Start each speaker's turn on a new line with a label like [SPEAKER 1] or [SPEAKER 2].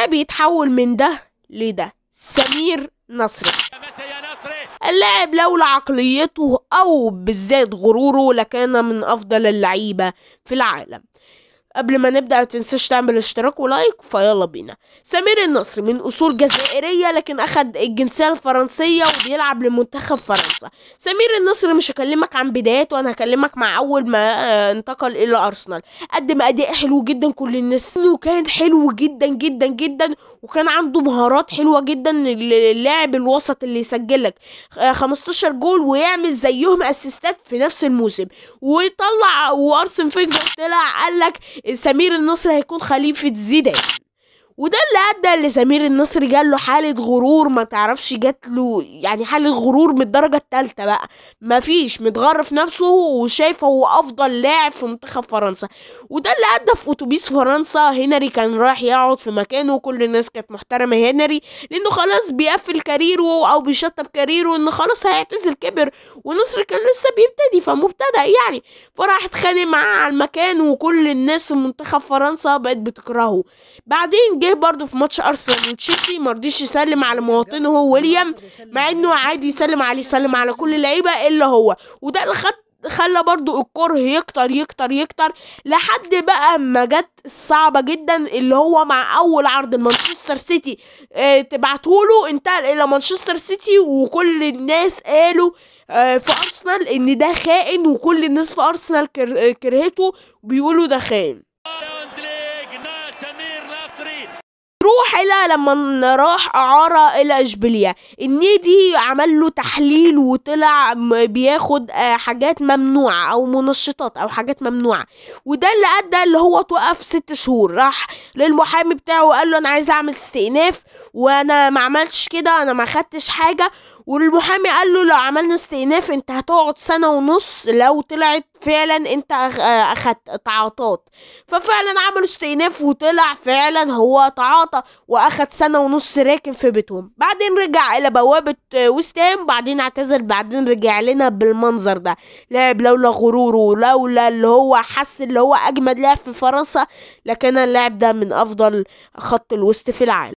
[SPEAKER 1] ده بيتحول من ده لده سمير نصري اللاعب لولا عقليته أو بالذات غروره لكان من أفضل اللعيبة في العالم قبل ما نبدأ ما تنساش تعمل اشتراك ولايك فيلا بينا سمير النصر من أصول جزائرية لكن أخد الجنسية الفرنسية وبيلعب لمنتخب فرنسا سمير النصر مش هكلمك عن بداياته أنا هكلمك مع أول ما آه، انتقل إلى أرسنال قدم أداء حلو جدا كل الناس وكان حلو جدا جدا جدا وكان عنده مهارات حلوة جدا اللاعب الوسط اللي يسجلك 15 آه، جول ويعمل زيهم اسيستات في نفس الموسم وطلع وارسن فيجر طلع قال لك سمير النصر هيكون خليفه زيدان وده اللي ادى لسمير النصر جاله حاله غرور ما تعرفش جات له يعني حاله غرور من الدرجه الثالثه بقى مفيش متغرف في نفسه وشايفه هو افضل لاعب في منتخب فرنسا وده اللي ادى في اتوبيس فرنسا هنري كان رايح يقعد في مكانه وكل الناس كانت محترمه هنري لانه خلاص بيقفل كاريره او بيشطب كاريره ان خلاص هيعتزل كبر ونصر كان لسه بيبتدي فمبتدأ يعني فراح اتخانق معاه على المكان وكل الناس في منتخب فرنسا بقت بتكرهه بعدين جه جه برضه في ماتش ارسنال وتشيلسي ما رضيش يسلم على مواطنه ويليام مع انه عادي يسلم عليه يسلم على كل اللعيبه الا هو وده اللي خد خلى برضو الكره يكتر يكتر يكتر لحد بقى ما جت الصعبة جدا اللي هو مع أول عرض مانشستر سيتي اه تبعتهوله انتقل إلى مانشستر سيتي وكل الناس قالوا اه في أرسنال إن ده خائن وكل الناس في أرسنال كرهته بيقولوا ده خائن روح إلى لما راح إعارة إلى إشبيلية النادي عمل له تحليل وطلع بياخد آه، حاجات ممنوعة أو منشطات أو حاجات ممنوعة وده اللي أدى اللي هو توقف ست شهور راح للمحامي بتاعه وقال له أنا عايز أعمل استئناف وأنا ما عملتش كده أنا ما خدتش حاجة والمحامي قال له لو عملنا استئناف انت هتقعد سنه ونص لو طلعت فعلا انت اخدت تعاطات ففعلا عملوا استئناف وطلع فعلا هو تعاطى واخد سنه ونص راكن في بيتهم بعدين رجع الى بوابه وستام بعدين اعتزل بعدين رجع لنا بالمنظر ده لعب لولا غروره لولا اللي هو حس اللي هو اجمد لاعب في فرنسا لكان اللاعب ده من افضل خط الوسط في العالم